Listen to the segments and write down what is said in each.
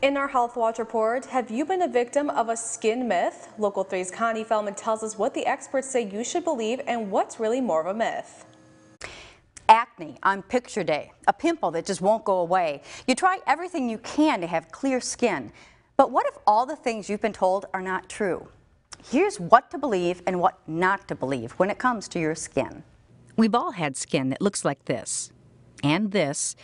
In our Health Watch report, have you been a victim of a skin myth? Local 3's Connie Feldman tells us what the experts say you should believe and what's really more of a myth. Acne on picture day, a pimple that just won't go away. You try everything you can to have clear skin. But what if all the things you've been told are not true? Here's what to believe and what not to believe when it comes to your skin. We've all had skin that looks like this, and this,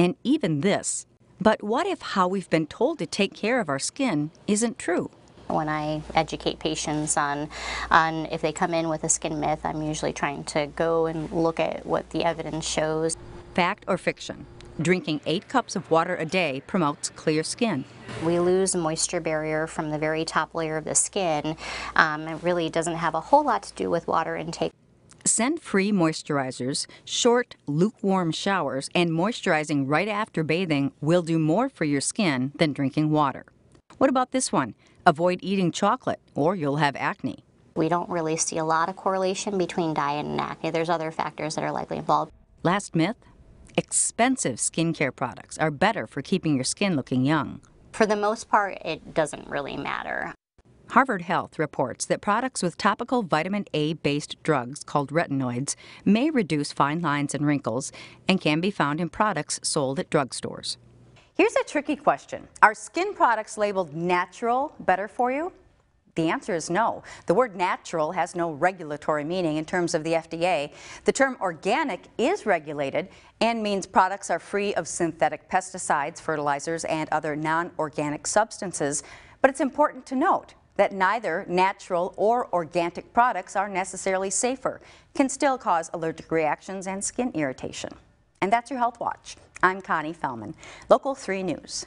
and even this. But what if how we've been told to take care of our skin isn't true? When I educate patients on, on if they come in with a skin myth, I'm usually trying to go and look at what the evidence shows. Fact or fiction? Drinking eight cups of water a day promotes clear skin. We lose a moisture barrier from the very top layer of the skin. Um, it really doesn't have a whole lot to do with water intake scent-free moisturizers, short, lukewarm showers, and moisturizing right after bathing will do more for your skin than drinking water. What about this one? Avoid eating chocolate or you'll have acne. We don't really see a lot of correlation between diet and acne. There's other factors that are likely involved. Last myth, expensive skincare products are better for keeping your skin looking young. For the most part, it doesn't really matter. Harvard Health reports that products with topical vitamin A based drugs called retinoids may reduce fine lines and wrinkles and can be found in products sold at drugstores. Here's a tricky question Are skin products labeled natural better for you? The answer is no. The word natural has no regulatory meaning in terms of the FDA. The term organic is regulated and means products are free of synthetic pesticides, fertilizers, and other non organic substances. But it's important to note that neither natural or organic products are necessarily safer, can still cause allergic reactions and skin irritation. And that's your Health Watch. I'm Connie Fellman, Local 3 News.